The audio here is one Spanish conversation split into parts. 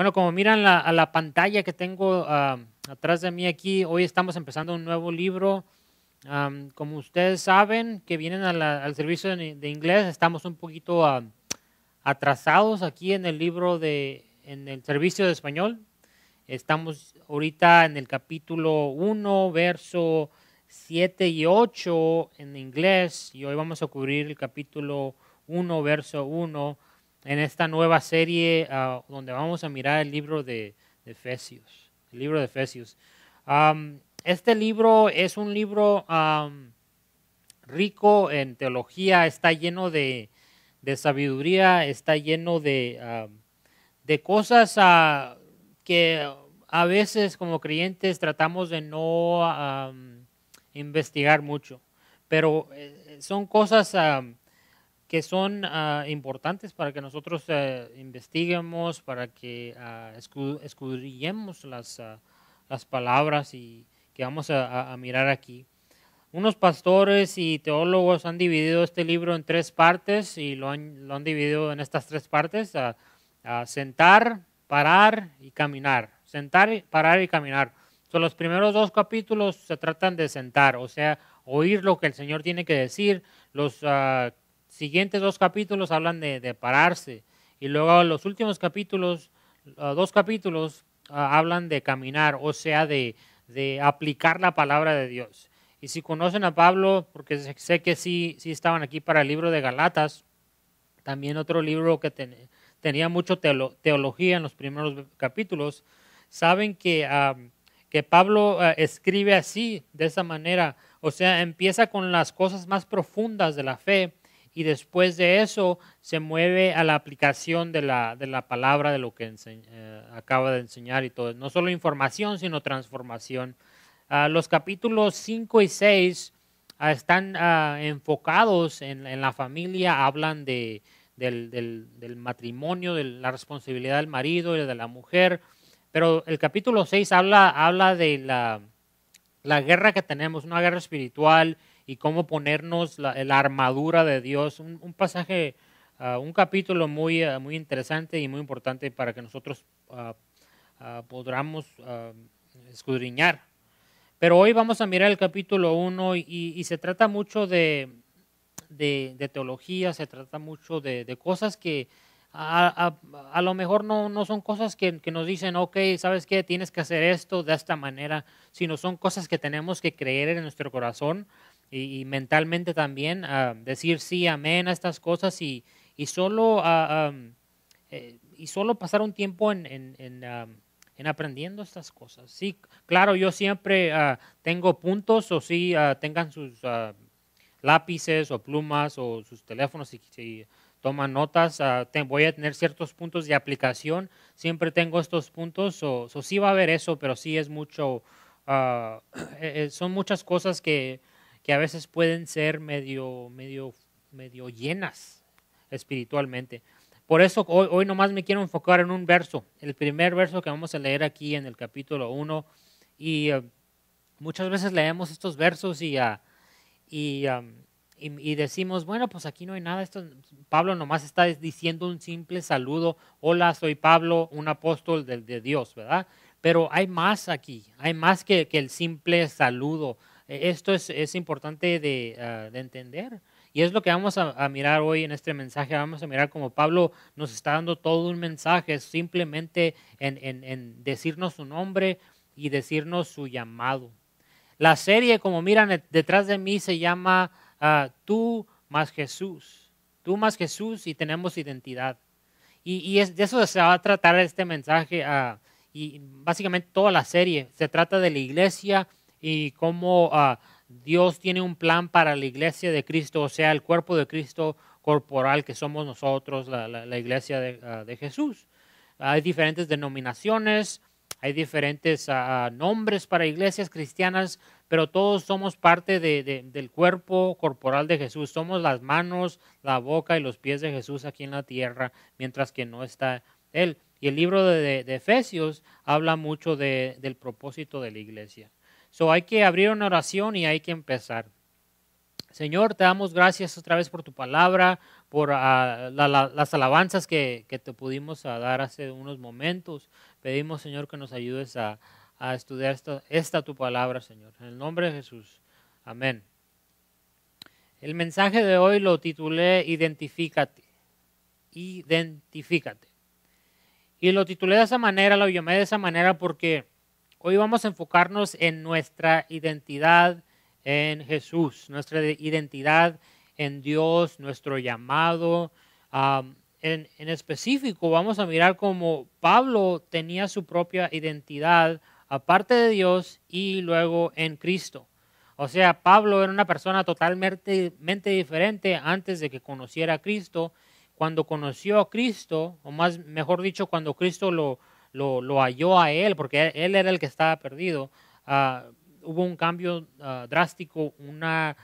Bueno, como miran a la pantalla que tengo ah, atrás de mí aquí, hoy estamos empezando un nuevo libro. como ustedes saben, que vienen al servicio de, inglés, estamos un poquito ah, atrasados aquí en el libro de, en el servicio de español. Estamos ahorita en el capítulo 1, verso 7 y 8 en inglés, y hoy vamos a cubrir el capítulo 1, verso 1 en esta nueva serie ah, donde vamos a mirar el libro de, Efesios. El libro de Efesios. este libro es un libro rico en teología, está lleno de, sabiduría, está lleno de, cosas ah, que a veces como creyentes tratamos de no investigar mucho, pero eh, son cosas que son ah, importantes para que nosotros eh, investiguemos, para que uh, las, ah, las, palabras y que vamos a, mirar aquí. Unos pastores y teólogos han dividido este libro en tres partes y lo han, lo han dividido en estas tres partes, a sentar, parar y caminar. Sentar, parar y caminar. son los primeros dos capítulos se tratan de sentar, o sea, oír lo que el Señor tiene que decir. Los siguientes dos capítulos hablan de, pararse y luego los últimos capítulos, ah, dos capítulos, ah, hablan de caminar, o sea, de, aplicar la palabra de Dios. Y si conocen a Pablo, porque sé que sí, sí estaban aquí para el libro de Galatas, también otro libro que tenía mucho teología en los primeros capítulos, saben que, ah, que Pablo escribe así, de esa manera, o sea, empieza con las cosas más profundas de la fe y después de eso se mueve a la aplicación de la, palabra, de lo que eh, acaba de enseñar y todo. No solo información, sino transformación. Ah, los capítulos 5 y 6 ah, están ah, enfocados en, la familia, hablan de, del, matrimonio, de la responsabilidad del marido y de la mujer, pero el capítulo 6 habla, habla de la, la guerra que tenemos, una guerra espiritual y cómo ponernos la, armadura de Dios. Un, pasaje, ah, un capítulo muy, ah, muy interesante y muy importante para que nosotros ah, podamos escudriñar. Pero hoy vamos a mirar el capítulo 1 y, se trata mucho de, de, teología, se trata mucho de, cosas que, a, lo mejor no, no son cosas que, que, nos dicen, ok, ¿sabes qué? Tienes que hacer esto de esta manera, sino son cosas que tenemos que creer en nuestro corazón y, mentalmente también ah, decir sí, amén a estas cosas y, y solo, ah, eh, y solo pasar un tiempo en, en, en, aprendiendo estas cosas. Sí, claro, yo siempre ah, tengo puntos o sí tengan sus lápices o plumas o sus teléfonos y toman notas. voy a tener ciertos puntos de aplicación. Siempre tengo estos puntos o so, sí va a haber eso, pero sí es mucho... Eh, eh, son muchas cosas que que a veces pueden ser medio, medio, medio llenas espiritualmente. Por eso hoy, nomás me quiero enfocar en un verso, el primer verso que vamos a leer aquí en el capítulo 1. Y eh, muchas veces leemos estos versos ah, y, y, decimos, bueno, pues aquí no hay nada. Esto, Pablo nomás está diciendo un simple saludo, hola, soy Pablo, un apóstol de, de Dios, ¿verdad? Pero hay más aquí, hay más que, que el simple saludo. E-, esto es, importante ah, de, entender. Y es lo que vamos a, mirar hoy en este mensaje. Vamos a mirar como Pablo nos está dando todo un mensaje simplemente en, decirnos su nombre y decirnos su llamado. La serie, como miran detrás de mí, se llama ah, Tú más Jesús. Tú más Jesús y tenemos identidad. Y, y de eso se va a tratar este mensaje. Ah, y básicamente toda la serie se trata de la iglesia y cómo ah, Dios tiene un plan para la iglesia de Cristo, o sea, el cuerpo de Cristo corporal que somos nosotros, la, iglesia ah, de, Jesús. Hay diferentes denominaciones, hay diferentes ah, nombres para iglesias cristianas, pero todos somos parte del cuerpo corporal de Jesús. Somos las manos, la boca y los pies de Jesús aquí en la tierra, mientras que no está Él. Y el libro de Efesios habla mucho del propósito de la iglesia. So hay que abrir una oración y hay que empezar. Señor, te damos gracias otra vez por tu palabra, por ah, las alabanzas que, te pudimos ah, dar hace unos momentos. Pedimos, Señor, que nos ayudes a, estudiar esta, tu palabra, Señor. En el nombre de Jesús. Amén. El mensaje de hoy lo titulé Identifícate. Identifícate. Y lo titulé de esa manera, lo llamé de esa manera porque Hoy vamos a enfocarnos en nuestra identidad en Jesús, nuestra identidad en Dios, nuestro llamado. en, específico, vamos a mirar cómo Pablo tenía su propia identidad aparte de Dios y luego en Cristo. O sea, Pablo era una persona totalmente diferente antes de que conociera a Cristo. Cuando conoció a Cristo, o más, mejor dicho, cuando Cristo lo, lo, halló a él, porque él, era el que estaba perdido. Ah, hubo un cambio ah, drástico, una,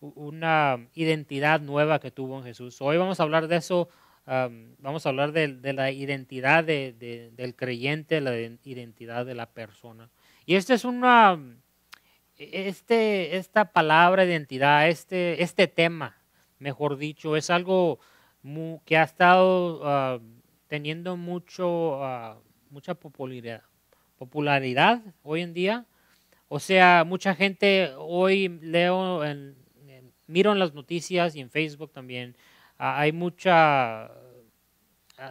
una identidad nueva que tuvo en Jesús. Hoy vamos a hablar de eso, vamos a hablar de, la identidad del creyente, la identidad de la persona. Y esta es una, este, esta palabra identidad, este, este tema, mejor dicho, es algo que ha estado ah, teniendo mucho mucha popularidad, popularidad hoy en día. O sea, mucha gente hoy leo, en, miro en las noticias y en Facebook también, ah, hay mucha, ah,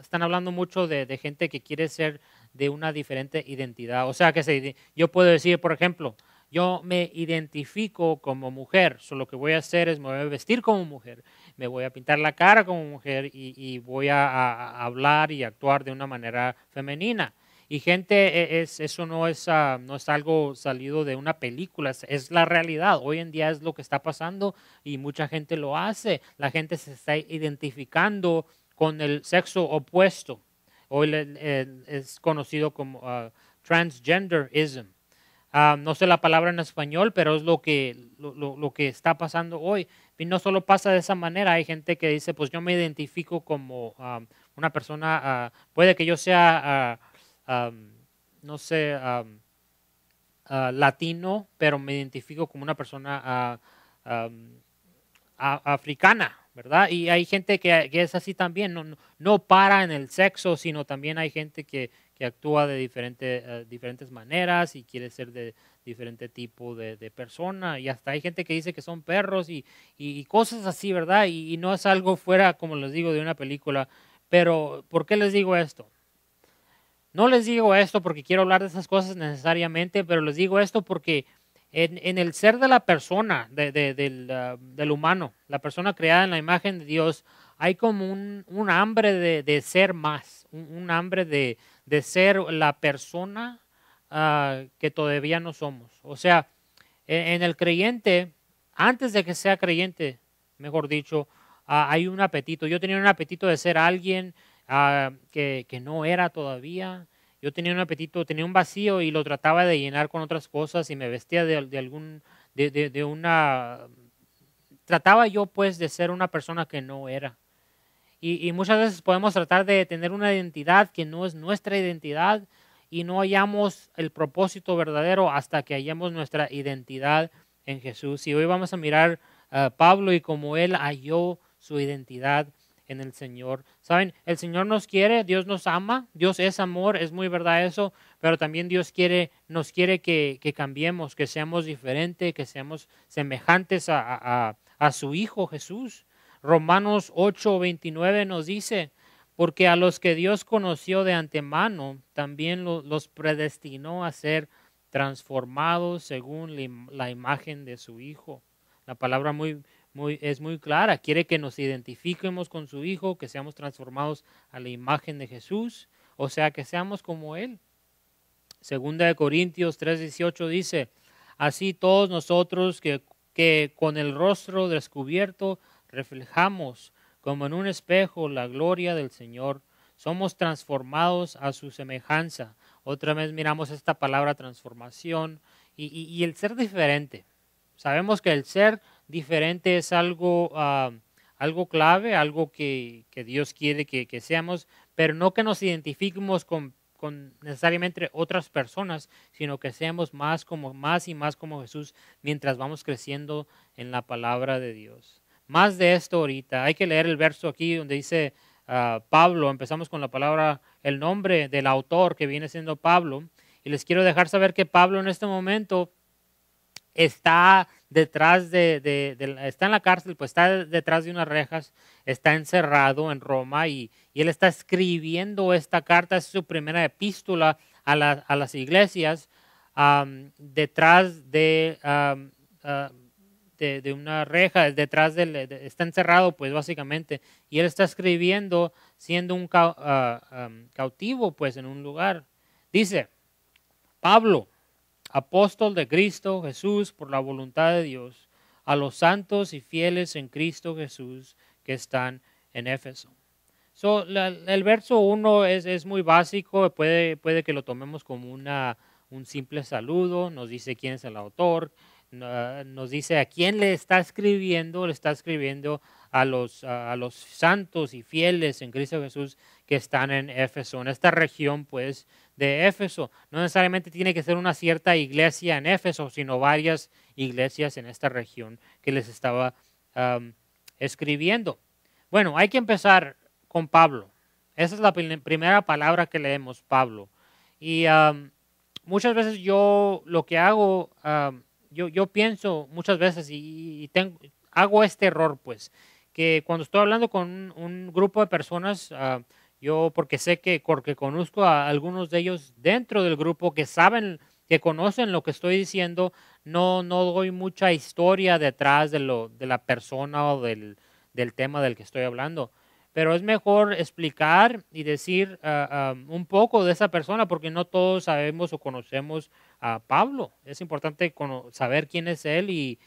están hablando mucho de, gente que quiere ser de una diferente identidad. O sea, que se, yo puedo decir, por ejemplo, yo me identifico como mujer, solo lo que voy a hacer es me voy a vestir como mujer me voy a pintar la cara como mujer y, voy a, hablar y actuar de una manera femenina. Y gente, e, es, eso ah, no es, algo salido de una película, es, la realidad. Hoy en día es lo que está pasando y mucha gente lo hace. La gente se está identificando con el sexo opuesto. Hoy es conocido como ah, transgenderism. Ah, no sé la palabra en español, pero es lo que, lo que está pasando hoy. Y no solo pasa de esa manera, hay gente que dice, pues yo me identifico como una persona, ah, puede que yo sea, ah, no sé, ah, latino, pero me identifico como una persona africana, ¿verdad? Y hay gente que, es así también, no, para en el sexo, sino también hay gente que, actúa de eh, diferentes maneras y quiere ser de diferente tipo de, de, persona y hasta hay gente que dice que son perros y, cosas así, ¿verdad? Y, no es algo fuera, como les digo, de una película. Pero, ¿por qué les digo esto? No les digo esto porque quiero hablar de esas cosas necesariamente, pero les digo esto porque en, el ser de la persona, ah, del, humano, la persona creada en la imagen de Dios, hay como un, hambre de, ser más, un, un hambre de ser la persona Ah, que todavía no somos. O sea, en, el creyente, antes de que sea creyente, mejor dicho, ah, hay un apetito. Yo tenía un apetito de ser alguien ah, que, que no era todavía. Yo tenía un apetito, tenía un vacío y lo trataba de llenar con otras cosas y me vestía de, algún, de, una... Trataba yo pues de ser una persona que no era. y, muchas veces podemos tratar de tener una identidad que no es nuestra identidad y no hallamos el propósito verdadero hasta que hallemos nuestra identidad en Jesús. Y hoy vamos a mirar a eh, Pablo y cómo él halló su identidad en el Señor. Saben, el Señor nos quiere, Dios nos ama, Dios es amor, es muy verdad eso, pero también Dios quiere, nos quiere que, cambiemos, que seamos diferentes, que seamos semejantes a, a, a su Hijo Jesús. Romanos 8, 29 nos dice, porque a los que Dios conoció de antemano, también los predestinó a ser transformados según la, imagen de su Hijo. La palabra muy, muy, es muy clara, quiere que nos identifiquemos con su Hijo, que seamos transformados a la imagen de Jesús, o sea, que seamos como Él. Segunda de Corintios 3:18 dice, así todos nosotros que con el rostro descubierto reflejamos como en un espejo la gloria del Señor, somos transformados a su semejanza. Otra vez miramos esta palabra transformación y, el ser diferente. Sabemos que el ser diferente es algo, ah, algo clave, algo que, Dios quiere que, seamos, pero no que nos identifiquemos con, con, necesariamente otras personas, sino que seamos más como más y más como Jesús mientras vamos creciendo en la palabra de Dios más de esto ahorita. Hay que leer el verso aquí donde dice ah, Pablo, empezamos con la palabra, el nombre del autor que viene siendo Pablo. Y les quiero dejar saber que Pablo en este momento está detrás de, está en la cárcel, pues está detrás de unas rejas, está encerrado en Roma y, y él está escribiendo esta carta, es su primera epístola a, las iglesias detrás de ah, de, una reja, detrás del, está encerrado, pues básicamente, y él está escribiendo siendo un ah, cautivo, pues en un lugar. Dice, Pablo, apóstol de Cristo Jesús por la voluntad de Dios, a los santos y fieles en Cristo Jesús que están en Éfeso. el verso 1 es, es, muy básico, puede, puede que lo tomemos como una, un simple saludo, nos dice quién es el autor, Ah, nos dice a quién le está escribiendo, le está escribiendo a los, a los santos y fieles en Cristo Jesús que están en Éfeso, en esta región pues de Éfeso. No necesariamente tiene que ser una cierta iglesia en Éfeso, sino varias iglesias en esta región que les estaba escribiendo. Bueno, hay que empezar con Pablo. Esa es la primera palabra que leemos, Pablo. Y muchas veces yo lo que hago yo, yo pienso muchas veces y, tengo, hago este error, pues, que cuando estoy hablando con un, grupo de personas, ah, yo porque sé que, porque conozco a algunos de ellos dentro del grupo que saben, que conocen lo que estoy diciendo, no, doy mucha historia detrás de, lo, de la persona o del tema del que estoy hablando pero es mejor explicar y decir ah, ah, un poco de esa persona porque no todos sabemos o conocemos a Pablo. Es importante saber quién es él y,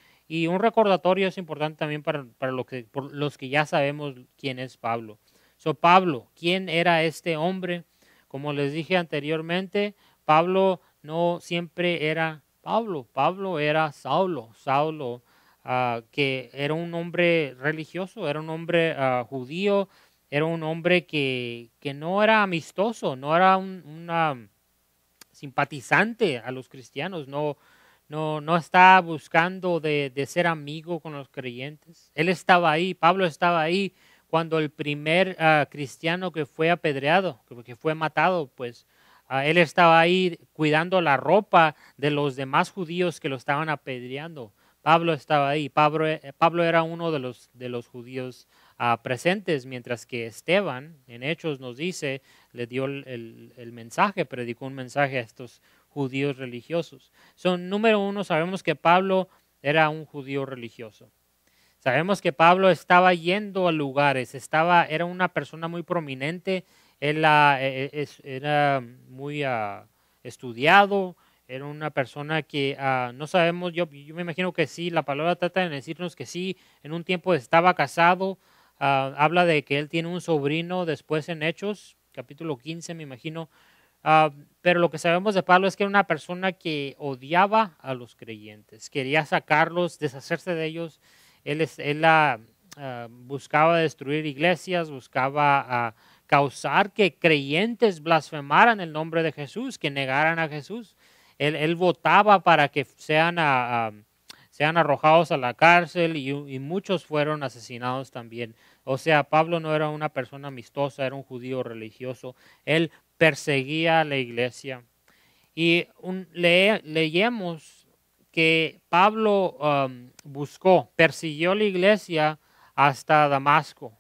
un recordatorio es importante también para, que, los que ya sabemos quién es Pablo. So, Pablo, ¿quién era este hombre? Como les dije anteriormente, Pablo no siempre era Pablo, Pablo era Saulo, Saulo Ah, que era un hombre religioso, era un hombre ah, judío, era un hombre que, que, no era amistoso, no era un mm, simpatizante a los cristianos, no, no, no buscando de, ser amigo con los creyentes. Él estaba ahí, Pablo estaba ahí cuando el primer ah, cristiano que fue apedreado, que fue matado, pues él estaba ahí cuidando la ropa de los demás judíos que lo estaban apedreando. Pablo estaba ahí. E, eh, Pablo, era uno de los, de los judíos ah, presentes, mientras que Esteban, en Hechos nos dice, le dio el, mensaje, predicó un mensaje a estos judíos religiosos. Son número uno, sabemos que Pablo era un judío religioso. Sabemos que Pablo estaba yendo a lugares, estaba, era una persona muy prominente, él eh, eh, era muy ah, estudiado, era una persona que ah, no sabemos, yo, yo, me imagino que sí, la palabra trata de decirnos que sí, en un tiempo estaba casado, ah, habla de que él tiene un sobrino después en Hechos, capítulo 15 me imagino, ah, pero lo que sabemos de Pablo es que era una persona que odiaba a los creyentes, quería sacarlos, deshacerse de ellos, él, él buscaba destruir iglesias, buscaba causar que creyentes blasfemaran el nombre de Jesús, que negaran a Jesús él, votaba para que sean, sean arrojados a la cárcel y, muchos fueron asesinados también. O sea, Pablo no era una persona amistosa, era un judío religioso. Él perseguía a la iglesia. Y le, leemos que Pablo um, buscó, persiguió la iglesia hasta Damasco.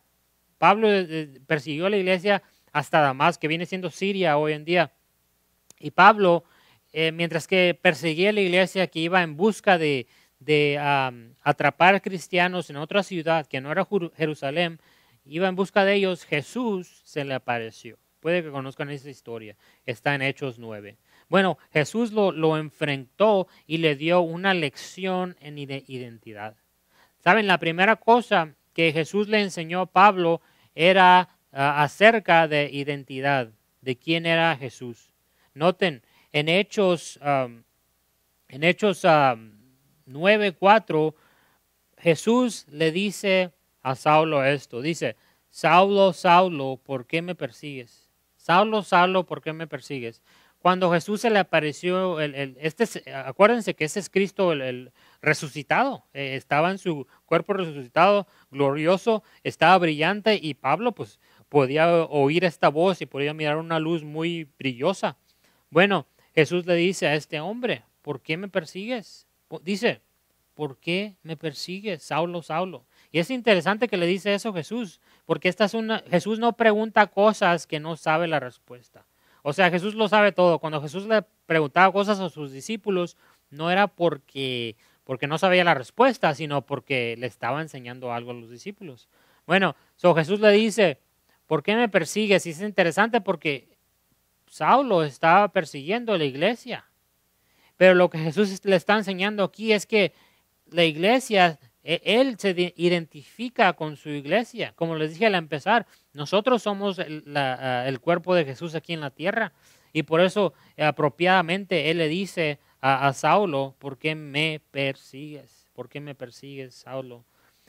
Pablo eh, eh, persiguió la iglesia hasta Damasco, que viene siendo Siria hoy en día. Y Pablo eh, mientras que perseguía la iglesia que iba en busca de, a atrapar cristianos en otra ciudad que no era Jerusalén, iba en busca de ellos, Jesús se le apareció. Puede que conozcan esa historia, está en Hechos 9. Bueno, Jesús lo, enfrentó y le dio una lección en identidad. Saben, la primera cosa que Jesús le enseñó a Pablo era ah, acerca de identidad, de quién era Jesús. Noten, en Hechos, en Hechos 9:4, Jesús le dice a Saulo esto: dice, Saulo, Saulo, ¿por qué me persigues? Saulo, Saulo, ¿por qué me persigues? Cuando Jesús se le apareció, este acuérdense que ese es Cristo el, resucitado, e, estaba en su cuerpo resucitado, glorioso, estaba brillante y Pablo pues podía oír esta voz y podía mirar una luz muy brillosa. Bueno, Jesús le dice a este hombre, ¿por qué me persigues? Dice, ¿por qué me persigues, Saulo, Saulo? Y es interesante que le dice eso Jesús, porque esta es una, Jesús no pregunta cosas que no sabe la respuesta. O sea, Jesús lo sabe todo. Cuando Jesús le preguntaba cosas a sus discípulos, no era porque, porque no sabía la respuesta, sino porque le estaba enseñando algo a los discípulos. Bueno, so Jesús le dice, ¿por qué me persigues? Y es interesante porque Saulo estaba persiguiendo la iglesia. Pero lo que Jesús le está enseñando aquí es que la iglesia, e, Él se identifica con su iglesia. Como les dije al empezar, nosotros somos el, ah, cuerpo de Jesús aquí en la tierra. Y por eso eh, apropiadamente Él le dice a, Saulo, ¿por qué me persigues? ¿Por qué me persigues, Saulo?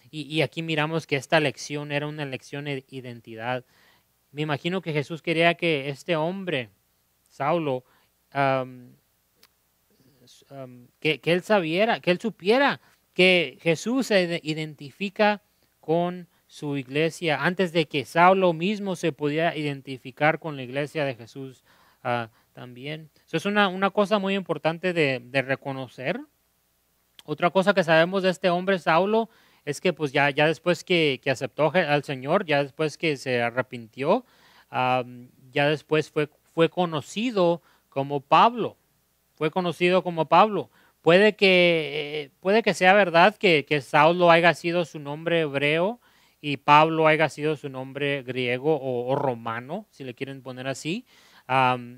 Y, y aquí miramos que esta lección era una lección de identidad. Me imagino que Jesús quería que este hombre, Saulo, que, él sabiera, que él supiera que Jesús se identifica con su iglesia antes de que Saulo mismo se pudiera identificar con la iglesia de Jesús ah, también. Eso es una, una, cosa muy importante de reconocer. Otra cosa que sabemos de este hombre, Saulo, es que pues ya, ya después que, aceptó al Señor, ya después que se arrepintió, ya después fue, fue conocido como Pablo, fue conocido como Pablo. Puede que, eh, puede que sea verdad que, que Saulo haya sido su nombre hebreo y Pablo haya sido su nombre griego o, romano, si le quieren poner así.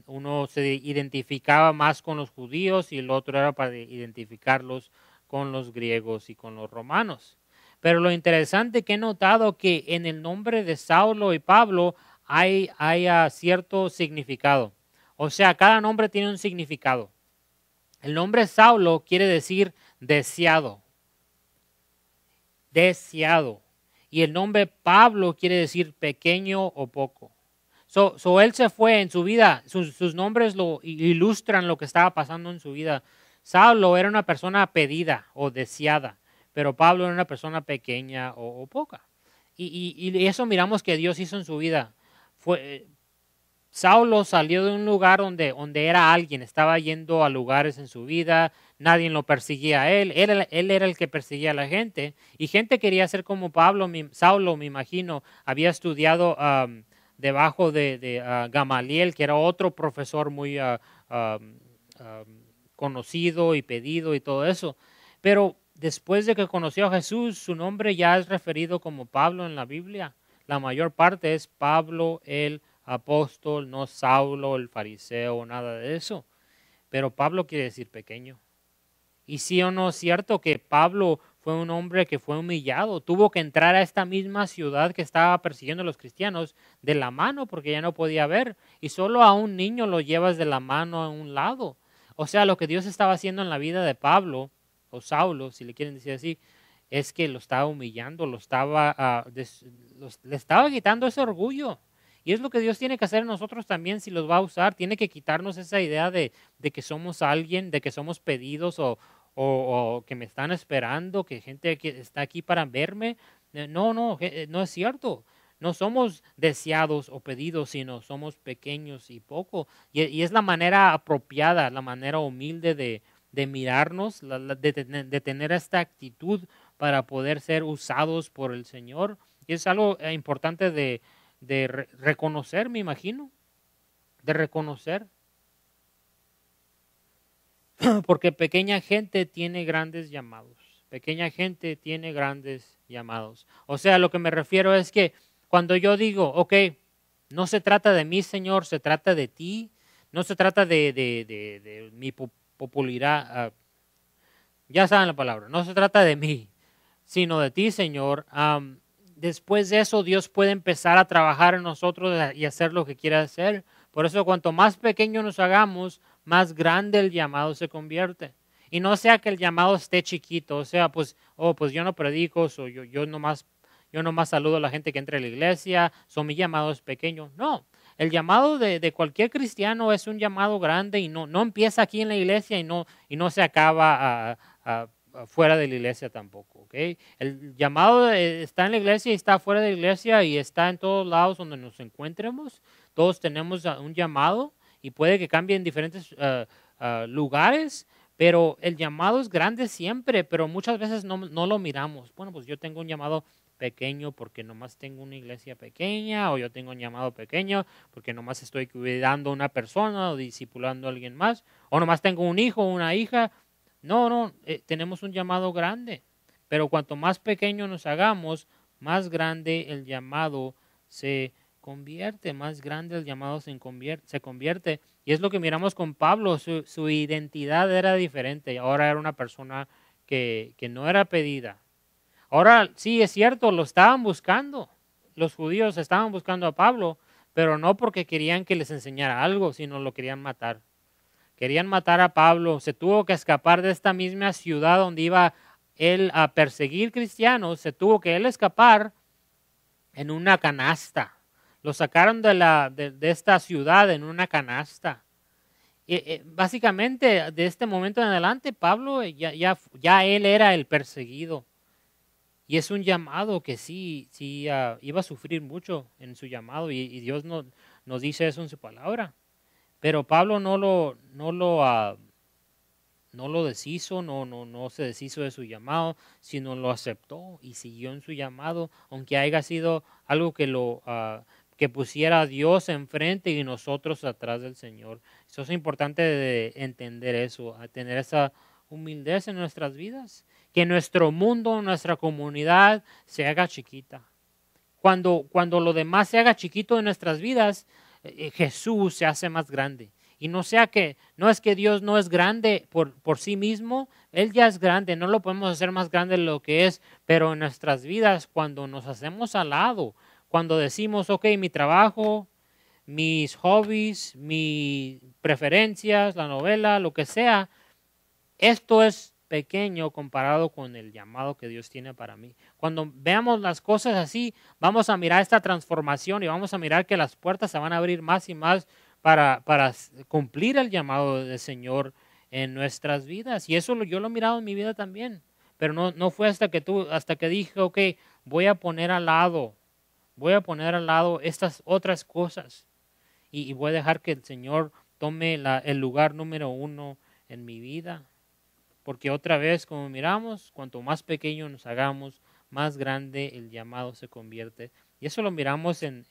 uno se identificaba más con los judíos y el otro era para identificarlos con los griegos y con los romanos. Pero lo interesante que he notado que en el nombre de Saulo y Pablo hay, ah, cierto significado. O sea, cada nombre tiene un significado. El nombre Saulo quiere decir deseado. Deseado. Y el nombre Pablo quiere decir pequeño o poco. So, él se fue en su vida, sus, sus nombres lo ilustran lo que estaba pasando en su vida. Saulo era una persona pedida o deseada pero Pablo era una persona pequeña o, poca. Y, eso miramos que Dios hizo en su vida. Eh, Saulo salió de un lugar donde, donde era alguien, estaba yendo a lugares en su vida, nadie lo perseguía a él, él, era el que perseguía a la gente. Y gente quería ser como Pablo, Saulo, me imagino, había estudiado debajo de, ah, Gamaliel, que era otro profesor muy ah, conocido y pedido y todo eso. Pero Después de que conoció a Jesús, su nombre ya es referido como Pablo en la Biblia. La mayor parte es Pablo el apóstol, no Saulo el fariseo, nada de eso. Pero Pablo quiere decir pequeño. Y sí o no es cierto que Pablo fue un hombre que fue humillado, tuvo que entrar a esta misma ciudad que estaba persiguiendo a los cristianos de la mano porque ya no podía ver. Y solo a un niño lo llevas de la mano a un lado. O sea, lo que Dios estaba haciendo en la vida de Pablo o Saulo, si le quieren decir así, es que lo estaba humillando, lo estaba, ah, le estaba quitando ese orgullo. Y es lo que Dios tiene que hacer en nosotros también si los va a usar. Tiene que quitarnos esa idea de, que somos alguien, de que somos pedidos o, que me están esperando, que gente que está aquí para verme. Eh, no, no, eh, no es cierto. No somos deseados o pedidos, sino somos pequeños y poco. y es la manera apropiada, la manera humilde de, de mirarnos, de tener esta actitud para poder ser usados por el Señor. Y es algo eh, importante de, reconocer, me imagino, de reconocer. Porque pequeña gente tiene grandes llamados. Pequeña gente tiene grandes llamados. O sea, lo que me refiero es que cuando yo digo, ok, no se trata de mí, Señor, se trata de ti, no se trata de, mi de, popularidad. Ah, ya saben la palabra, no se trata de mí, sino de ti, Señor. después de eso, Dios puede empezar a trabajar en nosotros y hacer lo que quiera hacer. Por eso, cuanto más pequeño nos hagamos, más grande el llamado se convierte. Y no sea que el llamado esté chiquito, o sea, pues, oh, pues yo no predico, yo, no nomás, yo nomás saludo a la gente que entra a la iglesia, son mi llamado es pequeño. No, el llamado de, cualquier cristiano es un llamado grande y no, no empieza aquí en la iglesia y no, y no se acaba fuera de la iglesia tampoco. El llamado eh, está en la iglesia y está fuera de la iglesia y está en todos lados donde nos encuentremos. Todos tenemos un llamado y puede que cambie en diferentes eh, eh, lugares, pero el llamado es grande siempre, pero muchas veces no, no, lo miramos. Bueno, pues yo tengo un llamado pequeño porque nomás tengo una iglesia pequeña o yo tengo un llamado pequeño porque nomás estoy cuidando a una persona o discipulando a alguien más o nomás tengo un hijo o una hija. No, no, eh, tenemos un llamado grande. Pero cuanto más pequeño nos hagamos, más grande el llamado se convierte, más grande el llamado se convierte, se convierte. Y es lo que miramos con Pablo, su, su identidad era diferente, ahora era una persona que no era pedida, Ahora sí es cierto, lo estaban buscando. Los judíos estaban buscando a Pablo, pero no porque querían que les enseñara algo, sino lo querían matar. Querían matar a Pablo. Se tuvo que escapar de esta misma ciudad donde iba él a perseguir cristianos. Se tuvo que él escapar en una canasta. Lo sacaron de, la, de, esta ciudad en una canasta. Eh, eh, básicamente, de este momento en adelante, Pablo ya, ya él era el perseguido y es un llamado que sí, sí ah, iba a sufrir mucho en su llamado y, Dios no, nos dice eso en su palabra. Pero Pablo no lo, no lo, ah, no lo deshizo, no, no, no se deshizo de su llamado, sino lo aceptó y siguió en su llamado, aunque haya sido algo que lo... Ah, que pusiera a Dios enfrente y nosotros atrás del Señor. Eso es importante de entender eso, tener esa humildad en nuestras vidas que nuestro mundo, nuestra comunidad se haga chiquita. Cuando, cuando lo demás se haga chiquito en nuestras vidas, eh, eh, Jesús se hace más grande. Y no sea que, no es que Dios no es grande por, por sí mismo, Él ya es grande, no lo podemos hacer más grande de lo que es, pero en nuestras vidas, cuando nos hacemos al lado, cuando decimos, ok, mi trabajo, mis hobbies, mis preferencias, la novela, lo que sea, esto es pequeño comparado con el llamado que Dios tiene para mí. Cuando veamos las cosas así, vamos a mirar esta transformación y vamos a mirar que las puertas se van a abrir más y más para, para cumplir el llamado del Señor en nuestras vidas. Y eso yo lo he mirado en mi vida también. Pero no, no fue hasta que tú, hasta que dije, ok, voy a poner al lado, voy a poner al lado estas otras cosas y, voy a dejar que el Señor tome el lugar número uno en mi vida. Porque otra vez, como miramos, cuanto más pequeño nos hagamos, más grande el llamado se convierte. Y eso lo miramos en,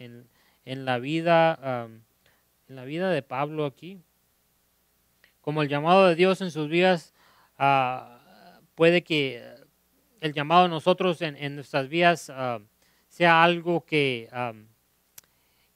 la, vida, en la vida de Pablo aquí. Como el llamado de Dios en sus vidas, ah, puede que el llamado de nosotros en, nuestras vidas ah, sea algo que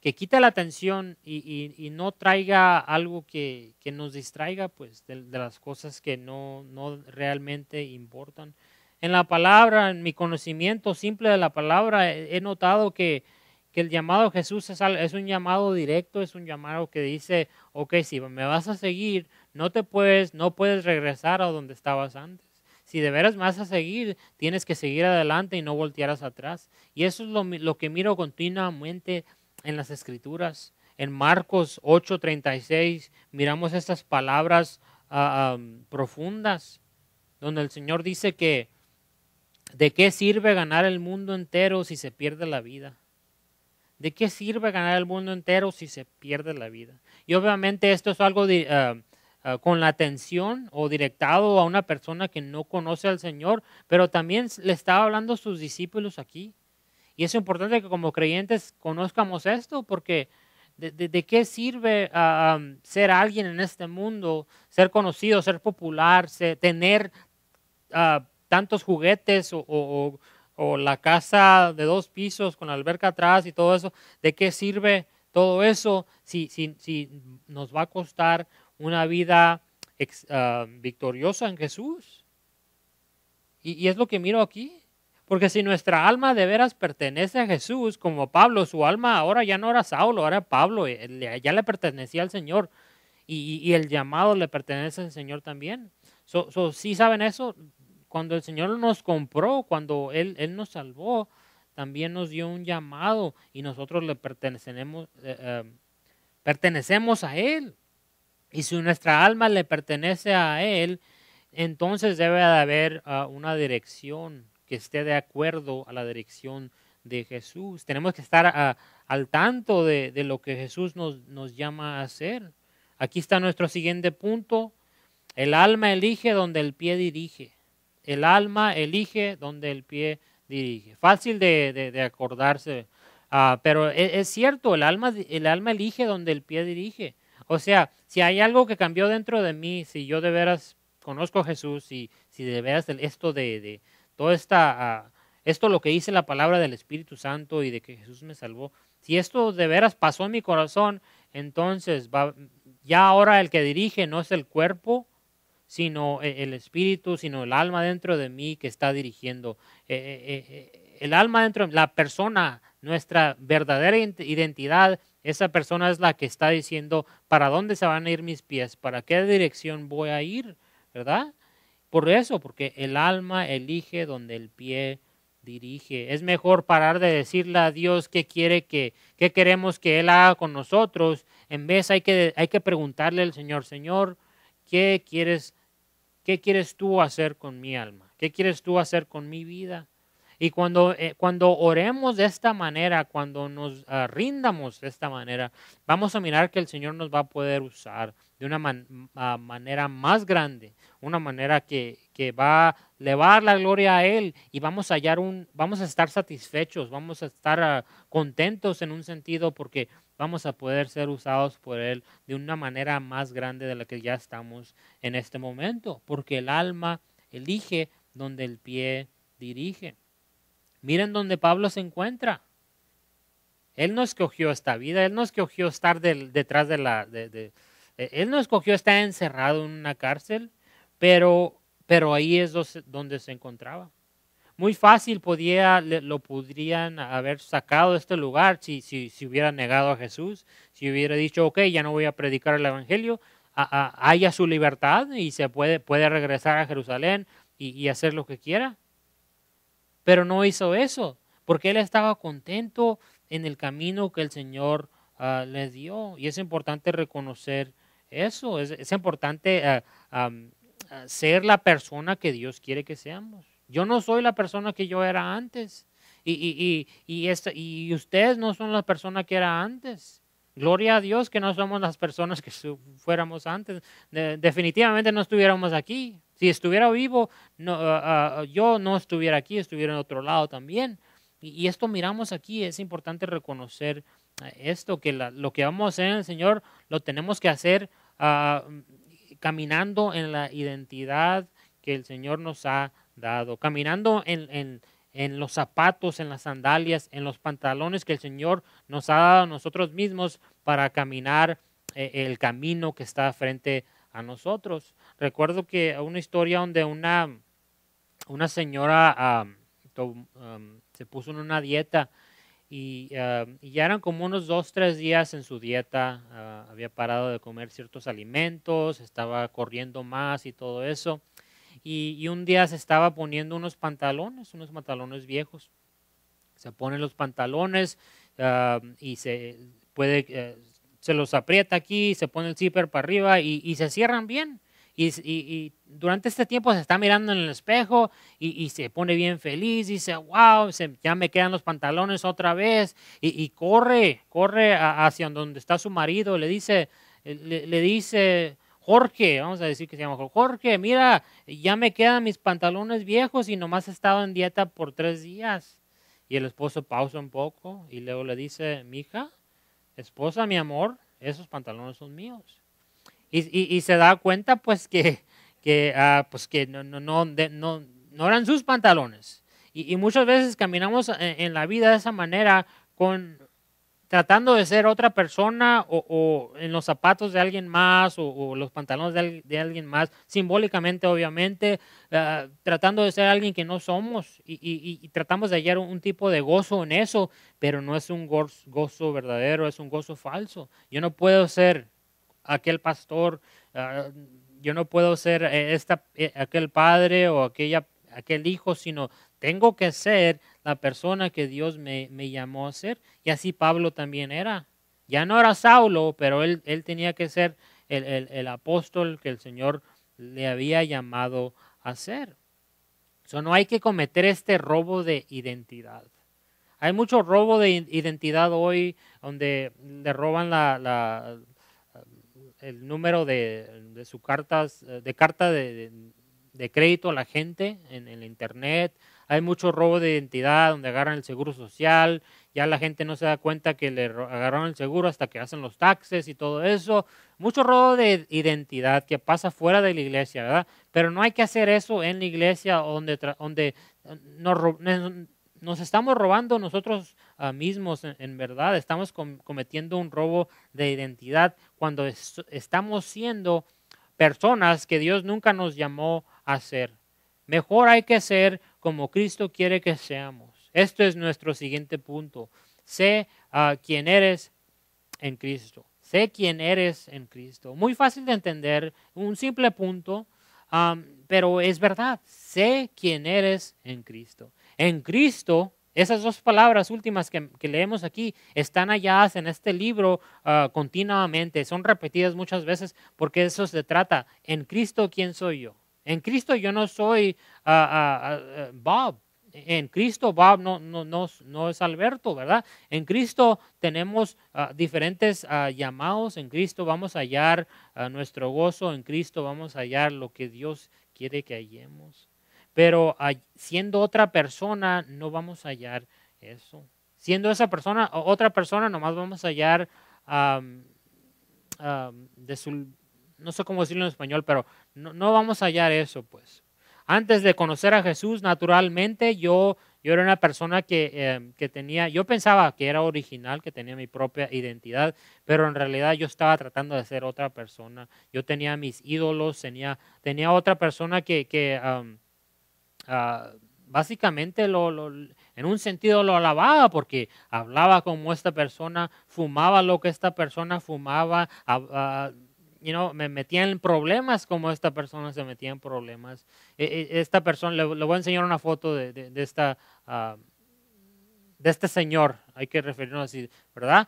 que quita la atención y, no traiga algo que, nos distraiga pues, de, las cosas que no, realmente importan. En la palabra, en mi conocimiento simple de la palabra, he, notado que, el llamado a Jesús es, un llamado directo, es un llamado que dice, ok, si me vas a seguir, no te puedes, no puedes regresar a donde estabas antes. Si de veras me vas a seguir, tienes que seguir adelante y no voltearás atrás. Y eso es lo, lo que miro continuamente en las escrituras. En Marcos 8:36 miramos estas palabras ah, profundas, donde el Señor dice que ¿de qué sirve ganar el mundo entero si se pierde la vida? ¿De qué sirve ganar el mundo entero si se pierde la vida? Y obviamente esto es algo ah, ah, con la atención o directado a una persona que no conoce al Señor, pero también le estaba hablando a sus discípulos aquí. Y es importante que como creyentes conozcamos esto porque de, qué sirve ah, ah, ser alguien en este mundo, ser conocido, ser popular, tener ah, tantos juguetes o, la casa de dos pisos con alberca atrás y todo eso. ¿De qué sirve todo eso si, nos va a costar una vida victoriosa en Jesús? y es lo que miro aquí. Porque si nuestra alma de veras pertenece a Jesús, como Pablo, su alma ahora ya no era Saulo, ahora Pablo, eh, ya le pertenecía al Señor. Y, el llamado le pertenece al Señor también. So, so, ¿Sí saben eso? Cuando el Señor nos compró, cuando Él, nos salvó, también nos dio un llamado y nosotros le pertenecemos, eh, eh, pertenecemos a Él. Y si nuestra alma le pertenece a Él, entonces debe de haber ah, una dirección que esté de acuerdo a la dirección de Jesús. Tenemos que estar al tanto de, lo que Jesús nos, nos llama a hacer. Aquí está nuestro siguiente punto. El alma elige donde el pie dirige. El alma elige donde el pie dirige. Fácil de, de, acordarse, ah, pero e, es, cierto, el alma, el alma elige donde el pie dirige. O sea, si hay algo que cambió dentro de mí, si yo de veras conozco a Jesús, y si de veras esto de, todo ah, esto lo que dice la palabra del Espíritu Santo y de que Jesús me salvó, si esto de veras pasó en mi corazón, entonces ya ahora el que dirige no es el cuerpo, sino e, el espíritu, sino el alma dentro de mí que está dirigiendo. E, e, el alma dentro la persona, nuestra verdadera identidad, esa persona es la que está diciendo para dónde se van a ir mis pies, para qué dirección voy a ir, ¿verdad? Por eso, porque el alma elige donde el pie dirige. Es mejor parar de decirle a Dios qué quiere que, queremos que Él haga con nosotros. En vez hay que, hay que preguntarle al Señor, Señor, ¿qué quieres, qué quieres tú hacer con mi alma? ¿Qué quieres tú hacer con mi vida? Y cuando, eh, cuando oremos de esta manera, cuando nos ah, rindamos de esta manera, vamos a mirar que el Señor nos va a poder usar de una ah, manera más grande una manera que, va a elevar la gloria a Él y vamos a hallar un, vamos a estar satisfechos, vamos a estar ah, contentos en un sentido porque vamos a poder ser usados por Él de una manera más grande de la que ya estamos en este momento, porque el alma elige donde el pie dirige. Miren donde Pablo se encuentra. Él no escogió esta vida, él no escogió estar detrás de la... de, eh, él no escogió estar encerrado en una cárcel, pero, pero ahí es donde se encontraba. Muy fácil podía, lo podrían haber sacado de este lugar si, si, si hubiera negado a Jesús, si hubiera dicho, ok, ya no voy a predicar el Evangelio, haya su libertad y se puede, puede regresar a Jerusalén y, hacer lo que quiera. Pero no hizo eso, porque él estaba contento en el camino que el Señor ah, le dio. Y es importante reconocer eso, es, importante ah, ser la persona que Dios quiere que seamos. Yo no soy la persona que yo era antes. Y, y, y, ustedes no son la persona que era antes. Gloria a Dios que no somos las personas que fuéramos antes. definitivamente no estuviéramos aquí. Si estuviera vivo, ah, ah, yo no estuviera aquí, estuviera en otro lado también. Y, esto miramos aquí, es importante reconocer ah, esto, que lo que vamos a hacer en el Señor lo tenemos que hacer caminando en la identidad que el Señor nos ha dado, caminando en, los zapatos, en las sandalias, en los pantalones que el Señor nos ha dado a nosotros mismos para caminar eh, el camino que está frente a nosotros. Recuerdo que una historia donde una, una señora se puso en una dieta Ah, y, ya eran como unos dos, tres días en su dieta, ah, había parado de comer ciertos alimentos, estaba corriendo más y todo eso, y, un día se estaba poniendo unos pantalones, unos pantalones viejos. Se ponen los pantalones ah, y se puede, eh, se los aprieta aquí, se pone el zipper para arriba y, y se cierran bien y, durante este tiempo se está mirando en el espejo y, se pone bien feliz, y dice, wow, ya me quedan los pantalones otra vez y, corre, corre hacia donde está su marido, le dice, le, dice, Jorge, vamos a decir que se llama Jorge, mira, ya me quedan mis pantalones viejos y nomás he estado en dieta por tres días. Y el esposo pausa un poco y luego le dice, hija esposa, mi amor, esos pantalones son míos y, se da cuenta pues que, ah, pues, que no, no, no, eran sus pantalones. Y, muchas veces caminamos en, la vida de esa manera, con, tratando de ser otra persona o, en los zapatos de alguien más o, los pantalones de, alguien más, simbólicamente obviamente, ah, tratando de ser alguien que no somos y, tratamos de hallar un, tipo de gozo en eso, pero no es un gozo verdadero, es un gozo falso. Yo no puedo ser aquel pastor, ah, yo no puedo ser eh, esta, eh, aquel padre o aquella, aquel hijo, sino tengo que ser la persona que Dios me, me, llamó a ser. Y así Pablo también era. Ya no era Saulo, pero él, él tenía que ser el, apóstol que el Señor le había llamado a ser. So, no hay que cometer este robo de identidad. Hay mucho robo de identidad hoy donde le roban la el número de, de su cartas, eh, de carta de, crédito a la gente en el internet. Hay mucho robo de identidad donde agarran el seguro social. Ya la gente no se da cuenta que le agarraron el seguro hasta que hacen los taxes y todo eso. Mucho robo de identidad que pasa fuera de la iglesia, ¿verdad? Pero no hay que hacer eso en la iglesia donde, donde eh, nos, nos estamos robando nosotros Ah, mismos, en, verdad, estamos cometiendo un robo de identidad cuando estamos siendo personas que Dios nunca nos llamó a ser. Mejor hay que ser como Cristo quiere que seamos. Esto es nuestro siguiente punto. Sé a ah, quién eres en Cristo. Sé quién eres en Cristo. Muy fácil de entender, un simple punto, pero es verdad. Sé quién eres en Cristo. En Cristo esas dos palabras últimas que, leemos aquí están halladas en este libro ah, continuamente, son repetidas muchas veces porque eso se trata. En Cristo, ¿quién soy yo? En Cristo yo no soy ah, ah, Bob, en Cristo, Bob, no, no, no, es Alberto, ¿verdad? En Cristo tenemos diferentes llamados, en Cristo vamos a hallar nuestro gozo, en Cristo vamos a hallar lo que Dios quiere que hallemos. Pero siendo otra persona no vamos a hallar eso. Siendo esa persona, otra persona, nomás vamos a hallar de su, no sé cómo decirlo en español, pero no, no, vamos a hallar eso, pues. Antes de conocer a Jesús, naturalmente yo, yo era una persona que, em, que tenía, yo pensaba que era original, que tenía mi propia identidad, pero en realidad yo estaba tratando de ser otra persona. Yo tenía mis ídolos, tenía, tenía otra persona que, Ah, básicamente lo, en un sentido lo alababa porque hablaba como esta persona, fumaba lo que esta persona fumaba, ah, ah, you know, me metía en problemas como esta persona se metía en problemas. E, e, esta persona, le, voy a enseñar una foto de, de, esta... de este señor, hay que referirnos así, ¿verdad?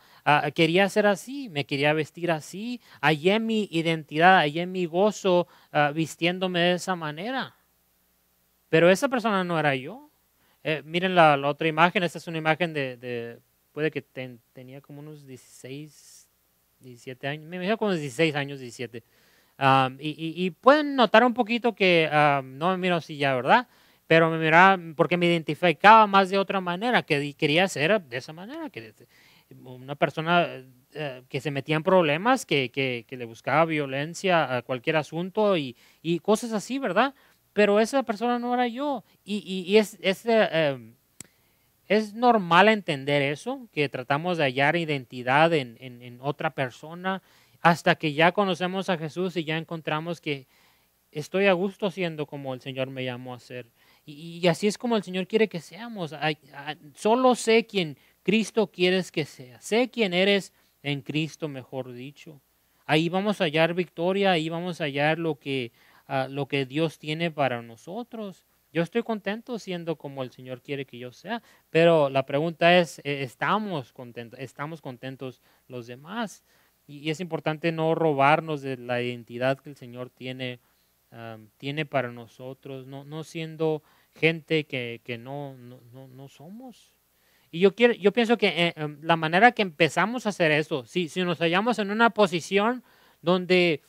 quería ser así, me quería vestir así, hallé mi identidad, hallé mi gozo vistiéndome de esa manera. Pero esa persona no era yo. Eh, miren la, otra imagen, esta es una imagen de, puede que tenía como unos 16, 17 años, me imagino como 16 años, 17. y, pueden notar un poquito que no me miro así ya, ¿verdad? Pero me miraba porque me identificaba más de otra manera, que quería ser de esa manera, que una persona eh, eh, que se metía en problemas, que, le buscaba violencia a cualquier asunto y cosas así, ¿verdad? pero esa persona no era yo. Y, es, eh, em, es, normal entender eso, que tratamos de hallar identidad en, en, otra persona, hasta que ya conocemos a Jesús y ya encontramos que estoy a gusto siendo como el Señor me llamó a ser. Y, así es como el Señor quiere que seamos. solo sé quién Cristo quieres que sea. Sé quién eres en Cristo, mejor dicho. Ahí vamos a hallar victoria, ahí vamos a hallar lo que lo que Dios tiene para nosotros. Yo estoy contento siendo como el Señor quiere que yo sea, pero la pregunta es, ¿e-, ¿estamos contentos? ¿Estamos contentos los demás? Y, es importante no robarnos de la identidad que el Señor tiene, tiene para nosotros, no, no siendo gente que, que no, no, no, somos. Y yo, quiero, yo pienso que eh, em, la manera que empezamos a hacer eso, si, si nos hallamos en una posición donde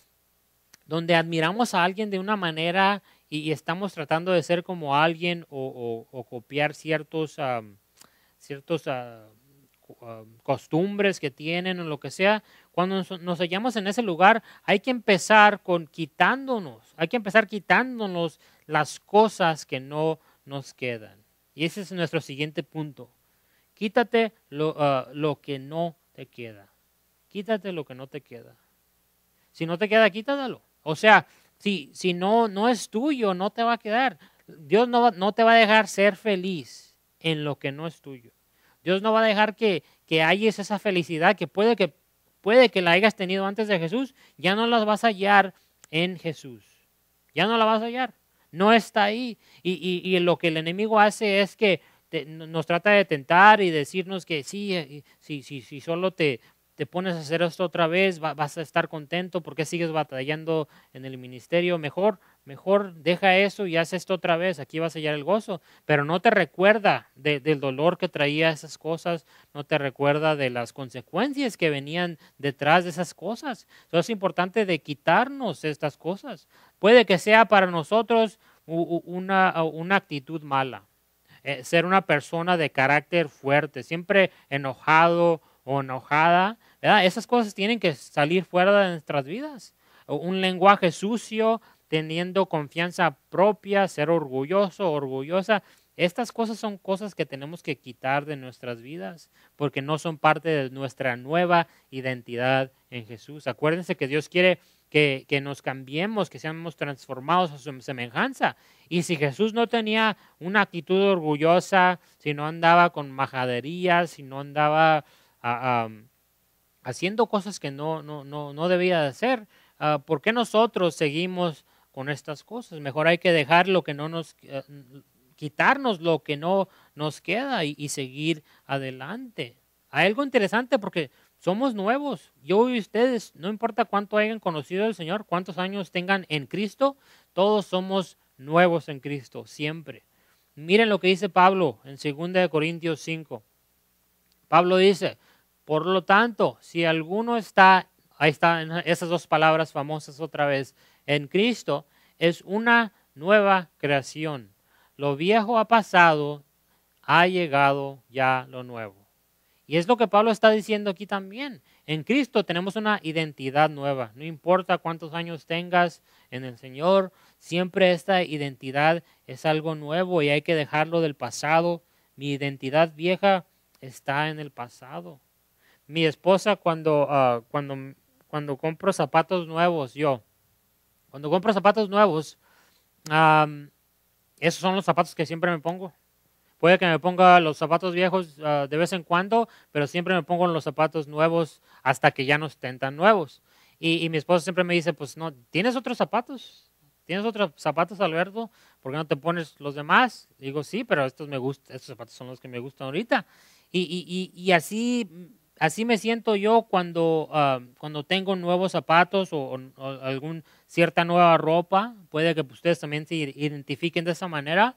donde admiramos a alguien de una manera y, estamos tratando de ser como alguien o, copiar ciertos, ciertos ah, costumbres que tienen o lo que sea, cuando nos, hallamos en ese lugar, hay que empezar con quitándonos, hay que empezar quitándonos las cosas que no nos quedan. Y ese es nuestro siguiente punto. Quítate lo, ah, lo que no te queda. Quítate lo que no te queda. Si no te queda, quítatelo. O sea, si, si no, no es tuyo, no te va a quedar. Dios no, te va a dejar ser feliz en lo que no es tuyo. Dios no va a dejar que, que halles esa felicidad que puede, que puede que la hayas tenido antes de Jesús, ya no las vas a hallar en Jesús. Ya no la vas a hallar. No está ahí. Y, lo que el enemigo hace es que nos trata de tentar y decirnos que sí, sí, sí, sí solo te, te pones a hacer esto otra vez, vas a estar contento, porque sigues batallando en el ministerio? Mejor, mejor deja eso y haz esto otra vez, aquí vas a hallar el gozo, pero no te recuerda del dolor que traía esas cosas, no te recuerda de las consecuencias que venían detrás de esas cosas. Entonces es importante de quitarnos estas cosas. Puede que sea para nosotros una, una actitud mala, eh, ser una persona de carácter fuerte, siempre enojado o enojada, esas cosas tienen que salir fuera de nuestras vidas. Un lenguaje sucio, teniendo confianza propia, ser orgulloso, orgullosa. Estas cosas son cosas que tenemos que quitar de nuestras vidas porque no son parte de nuestra nueva identidad en Jesús. Acuérdense que Dios quiere que, nos cambiemos, que seamos transformados a su semejanza. Y si Jesús no tenía una actitud orgullosa, si no andaba con majaderías, si no andaba ah, ah, haciendo cosas que no, no, debía de hacer. Ah, ¿Por qué nosotros seguimos con estas cosas? Mejor hay que dejar lo que no nos, eh, quitarnos lo que no nos queda y, y, seguir adelante. Hay algo interesante porque somos nuevos. Yo y ustedes, no importa cuánto hayan conocido al Señor, cuántos años tengan en Cristo, todos somos nuevos en Cristo, siempre. Miren lo que dice Pablo en 2 Corintios 5. Pablo dice, por lo tanto, si alguno está, ahí están esas dos palabras famosas otra vez, en Cristo, es una nueva creación. Lo viejo ha pasado, ha llegado ya lo nuevo. Y es lo que Pablo está diciendo aquí también. En Cristo tenemos una identidad nueva. No importa cuántos años tengas en el Señor, siempre esta identidad es algo nuevo y hay que dejarlo del pasado. Mi identidad vieja está en el pasado mi esposa cuando, ah, cuando, cuando compro zapatos nuevos, yo, cuando compro zapatos nuevos, esos son los zapatos que siempre me pongo. Puede que me ponga los zapatos viejos ah, de vez en cuando, pero siempre me pongo los zapatos nuevos hasta que ya no estén tan nuevos. Y, mi esposa siempre me dice, pues no, ¿tienes otros zapatos? ¿Tienes otros zapatos, Alberto? ¿Por qué no te pones los demás? digo, sí, pero estos, me gustan, estos zapatos son los que me gustan ahorita. y así así me siento yo cuando, ah, cuando tengo nuevos zapatos o, cierta nueva ropa. Puede que ustedes también se identifiquen de esa manera.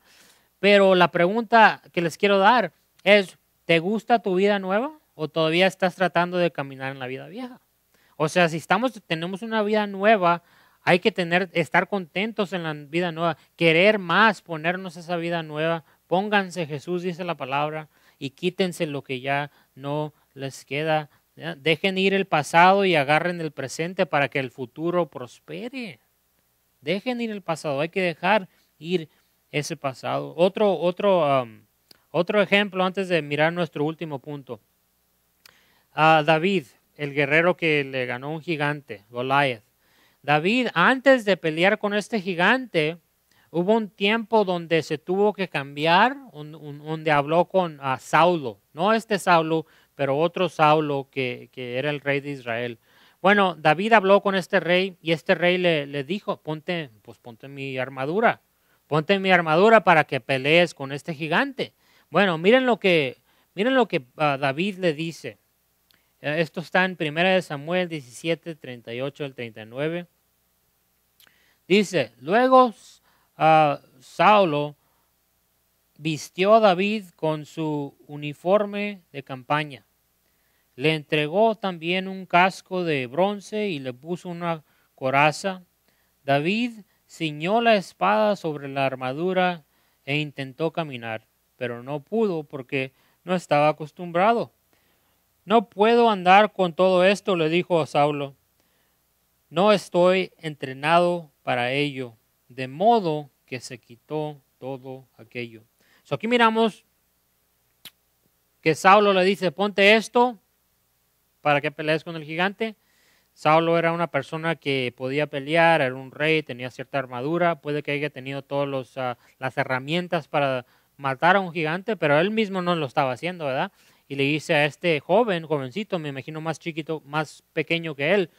Pero la pregunta que les quiero dar es, ¿te gusta tu vida nueva o todavía estás tratando de caminar en la vida vieja? O sea, si estamos, tenemos una vida nueva, hay que tener, estar contentos en la vida nueva, querer más, ponernos esa vida nueva. Pónganse, Jesús dice la palabra, y quítense lo que ya no les queda. Dejen ir el pasado y agarren el presente para que el futuro prospere. Dejen ir el pasado, hay que dejar ir ese pasado. Otro, otro, um, otro ejemplo antes de mirar nuestro último punto. David, el guerrero que le ganó un gigante, Goliath. David, antes de pelear con este gigante, hubo un tiempo donde se tuvo que cambiar, donde habló con Saulo, no este Saulo, pero otro Saulo, que, era el rey de Israel. Bueno, David habló con este rey y este rey le, dijo, ponte, pues ponte mi armadura, ponte mi armadura para que pelees con este gigante. Bueno, miren lo que, miren lo que ah, David le dice. Eh, esto está en 1 Samuel 17, 38 al 39. Dice, luego ah, Saulo vistió a David con su uniforme de campaña le entregó también un casco de bronce y le puso una coraza. David ciñó la espada sobre la armadura e intentó caminar, pero no pudo porque no estaba acostumbrado. No puedo andar con todo esto, le dijo a Saulo. No estoy entrenado para ello. De modo que se quitó todo aquello. So aquí miramos que Saulo le dice, ponte esto, para que pelees con el gigante. Saulo era una persona que podía pelear, era un rey, tenía cierta armadura, puede que haya tenido todas ah, las herramientas para matar a un gigante, pero él mismo no lo estaba haciendo, ¿verdad? Y le dice a este joven, jovencito, me imagino más chiquito, más pequeño que él,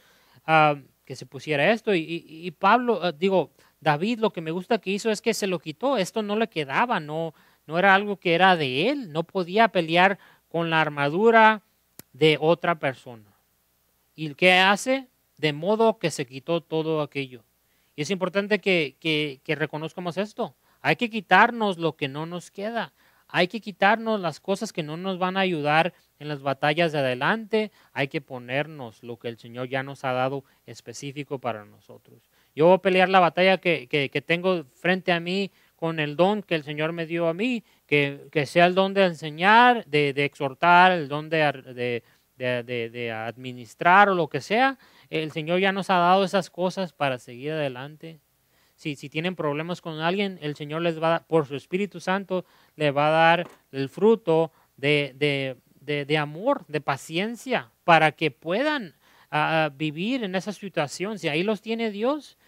ah, que se pusiera esto. Y, Pablo, ah, digo, David lo que me gusta que hizo es que se lo quitó, esto no le quedaba, no, no era algo que era de él, no podía pelear con la armadura, de otra persona. ¿Y qué hace? De modo que se quitó todo aquello. Y es importante que, reconozcamos esto. Hay que quitarnos lo que no nos queda. Hay que quitarnos las cosas que no nos van a ayudar en las batallas de adelante. Hay que ponernos lo que el Señor ya nos ha dado específico para nosotros. Yo voy a pelear la batalla que, que, tengo frente a mí con el don que el Señor me dio a mí, que, sea el don de enseñar, de, exhortar, el don de, administrar o lo que sea. El Señor ya nos ha dado esas cosas para seguir adelante. Si, si tienen problemas con alguien, el Señor les va por su Espíritu Santo, le va a dar el fruto de, amor, de paciencia, para que puedan ah, ah, vivir en esa situación. Si ahí los tiene Dios,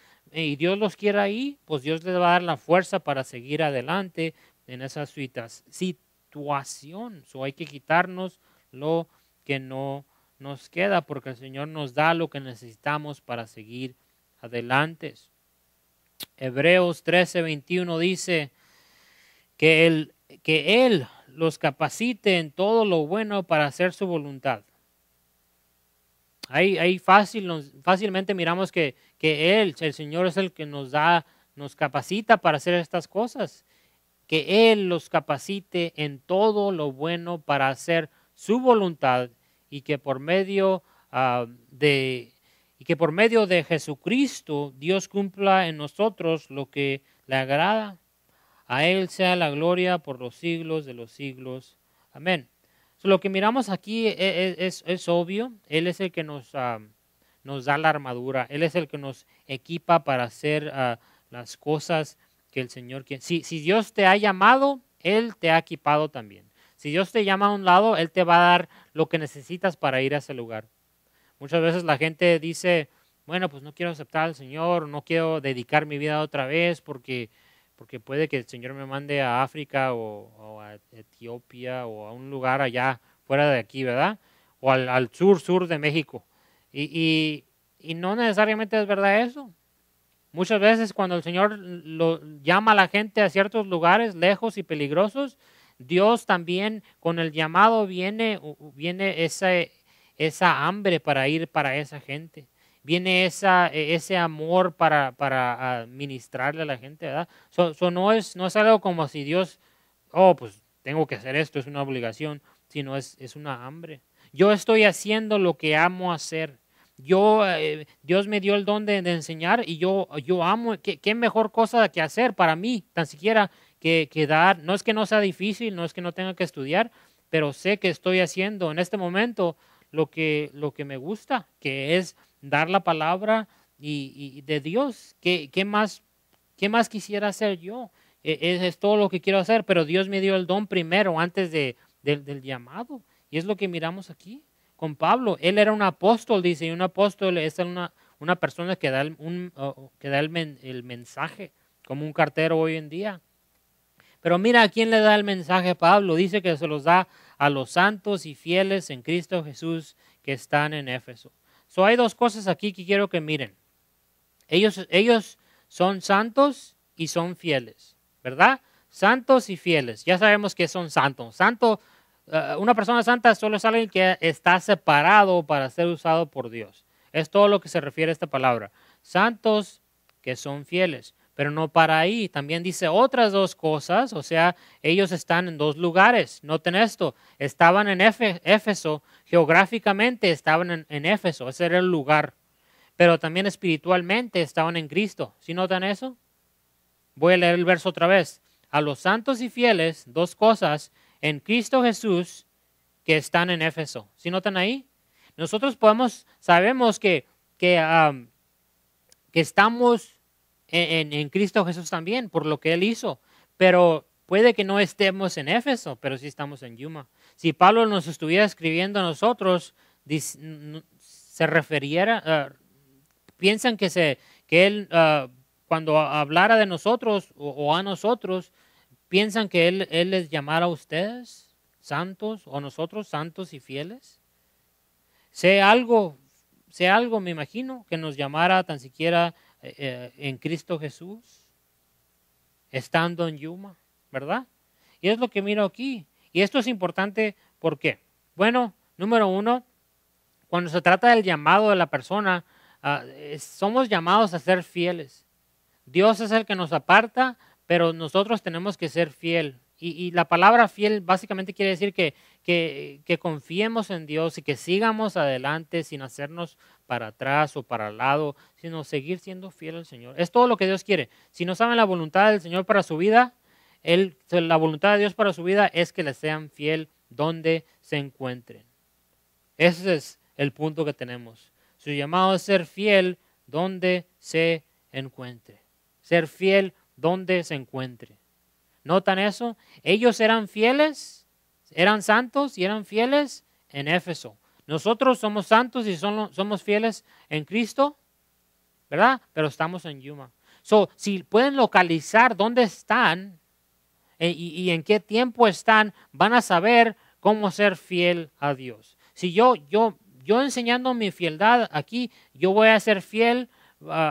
y Dios los quiera ahí, pues Dios les va a dar la fuerza para seguir adelante en esas situación. O hay que quitarnos lo que no nos queda porque el Señor nos da lo que necesitamos para seguir adelante. Hebreos 13:21 dice que que él los capacite en todo lo bueno para hacer su voluntad Ahí, fácil, fácilmente miramos que, que Él, el Señor, es el que nos da, nos capacita para hacer estas cosas. Que Él los capacite en todo lo bueno para hacer su voluntad y que por medio ah, de y que por medio de Jesucristo Dios cumpla en nosotros lo que le agrada. A Él sea la gloria por los siglos de los siglos. Amén lo que miramos aquí e, e, es, obvio. Él es el que ah, nos, da la armadura. Él es el que nos equipa para hacer ah, las cosas que el Señor quiere. si Dios te ha llamado, Él te ha equipado también. Si Dios te llama a un lado, Él te va a dar lo que necesitas para ir a ese lugar. Muchas veces la gente dice, bueno, pues no quiero aceptar al Señor, no quiero dedicar mi vida otra vez porque porque puede que el Señor me mande a África o, a Etiopía o a un lugar allá fuera de aquí, ¿verdad? O al, sur, sur de México. Y, no necesariamente es verdad eso. Muchas veces cuando el Señor llama a la gente a ciertos lugares lejos y peligrosos, Dios también con el llamado viene, viene esa hambre para ir para esa gente viene esa, e, ese amor para, para administrarle a la gente, ¿verdad? eso no, es, no es algo como si Dios, oh, pues tengo que hacer esto, es una obligación, sino es, es una hambre. Yo estoy haciendo lo que amo hacer. Yo, eh, Dios me dio el don de, de, enseñar y yo, yo amo. ¿Qué, ¿Qué, mejor cosa que hacer para mí, tan siquiera que, que dar? No es que no sea difícil, no es que no tenga que estudiar, pero sé que estoy haciendo en este momento lo que, lo que me gusta, que es dar la palabra y, de Dios. ¿Qué, más, ¿Qué más quisiera hacer yo? E, e, es, todo lo que quiero hacer, pero Dios me dio el don primero, antes de, del llamado. Y es lo que miramos aquí con Pablo. Él era un apóstol, dice, y un apóstol es una, persona que da, el, un, que da el, el mensaje, como un cartero hoy en día. Pero mira a quién le da el mensaje Pablo. Dice que se los da a los santos y fieles en Cristo Jesús que están en Éfeso hay dos cosas aquí que quiero que miren. Ellos, ellos son santos y son fieles, ¿verdad? Santos y fieles. Ya sabemos que son santos. Santo, eh, una persona santa solo es alguien que está separado para ser usado por Dios. Es todo lo que se refiere a esta palabra. Santos que son fieles pero no para ahí. También dice otras dos cosas, o sea, ellos están en dos lugares. Noten esto, estaban en Éfeso, geográficamente estaban en, Éfeso, ese era el lugar, pero también espiritualmente estaban en Cristo. si notan eso? Voy a leer el verso otra vez. A los santos y fieles, dos cosas, en Cristo Jesús, que están en Éfeso. ¿Sí notan ahí? Nosotros podemos, sabemos que, que, ah, que estamos en, Cristo Jesús también, por lo que Él hizo. Pero puede que no estemos en Éfeso, pero sí estamos en Yuma. Si Pablo nos estuviera escribiendo a nosotros, se referiera, ah, piensan que, se, que Él, ah, cuando hablara de nosotros o, a nosotros, piensan que él, él les llamara a ustedes santos o nosotros santos y fieles. Sé algo, sé algo, me imagino, que nos llamara tan siquiera eh, eh, en Cristo Jesús, estando en Yuma, ¿verdad? Y es lo que miro aquí. Y esto es importante, ¿por qué? Bueno, número uno, cuando se trata del llamado de la persona, ah, somos llamados a ser fieles. Dios es el que nos aparta, pero nosotros tenemos que ser fiel. Y, la palabra fiel básicamente quiere decir que, que, que, confiemos en Dios y que sigamos adelante sin hacernos para atrás o para al lado, sino seguir siendo fiel al Señor. Es todo lo que Dios quiere. Si no saben la voluntad del Señor para su vida, él, la voluntad de Dios para su vida es que le sean fiel donde se encuentren. Ese es el punto que tenemos. Su llamado es ser fiel donde se encuentre. Ser fiel donde se encuentre. ¿Notan eso? Ellos eran fieles, eran santos y eran fieles en Éfeso. Nosotros somos santos y somos fieles en Cristo, ¿verdad? Pero estamos en Yuma. So, si pueden localizar dónde están eh, y, en qué tiempo están, van a saber cómo ser fiel a Dios. Si yo, yo, yo enseñando mi fieldad aquí, yo voy a ser fiel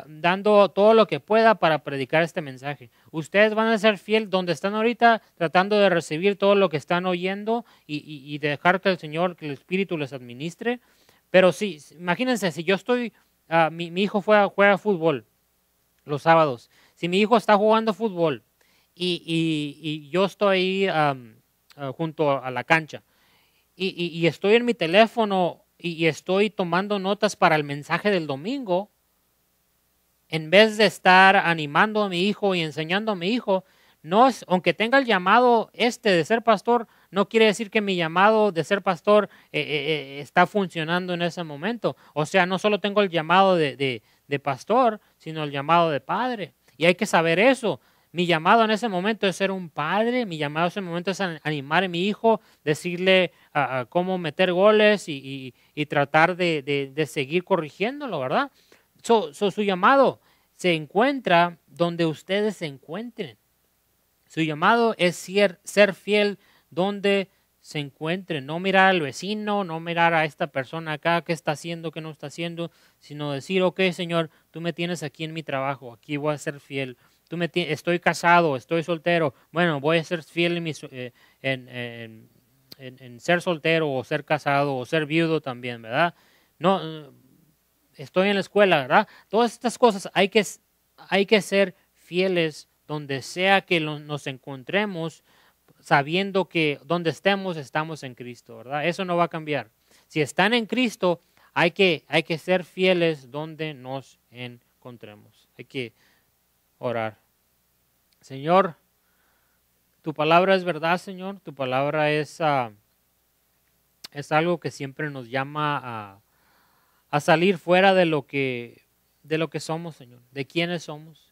dando todo lo que pueda para predicar este mensaje. Ustedes van a ser fiel donde están ahorita, tratando de recibir todo lo que están oyendo y, y, dejar que el Señor, que el Espíritu les administre. Pero sí, imagínense, si yo estoy, ah, mi, hijo juega, fútbol los sábados, si mi hijo está jugando fútbol y, yo estoy ahí junto a la cancha y estoy en mi teléfono y, estoy tomando notas para el mensaje del domingo, en vez de estar animando a mi hijo y enseñando a mi hijo, no es, aunque tenga el llamado este de ser pastor, no quiere decir que mi llamado de ser pastor eh, eh, eh, está funcionando en ese momento. O sea, no solo tengo el llamado de, de, pastor, sino el llamado de padre. Y hay que saber eso. Mi llamado en ese momento es ser un padre, mi llamado en ese momento es animar a mi hijo, decirle cómo meter goles y, y, tratar de, de, de seguir corrigiéndolo, ¿verdad? su llamado se encuentra donde ustedes se encuentren. Su llamado es ser, ser fiel donde se encuentren. No mirar al vecino, no mirar a esta persona acá, qué está haciendo, qué no está haciendo, sino decir, ok, Señor, tú me tienes aquí en mi trabajo, aquí voy a ser fiel. Tú me estoy casado, estoy soltero. Bueno, voy a ser fiel eh, en, en, ser soltero o ser casado o ser viudo también, ¿verdad? No, estoy en la escuela, ¿verdad? Todas estas cosas hay que, hay que ser fieles donde sea que nos encontremos, sabiendo que donde estemos estamos en Cristo, ¿verdad? Eso no va a cambiar. Si están en Cristo, hay que, hay que ser fieles donde nos encontremos. Hay que orar. Señor, tu palabra es verdad, Señor. Tu palabra es, ah, es algo que siempre nos llama a a salir fuera de lo que, de lo que somos, Señor, de quiénes somos.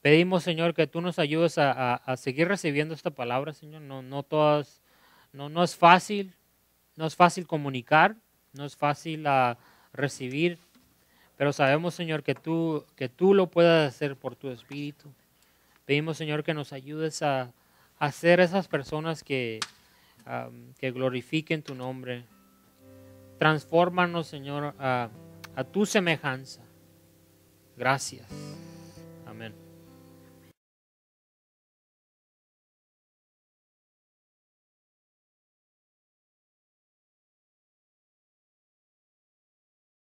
Pedimos, Señor, que tú nos ayudes a, seguir recibiendo esta palabra, Señor. No, no todas, no, no es fácil, no es fácil comunicar, no es fácil a ah, recibir, pero sabemos, Señor, que tú, que tú lo puedas hacer por tu Espíritu. Pedimos, Señor, que nos ayudes a, a ser esas personas que, que glorifiquen tu nombre, Transfórmanos, Señor, a, a tu semejanza. Gracias.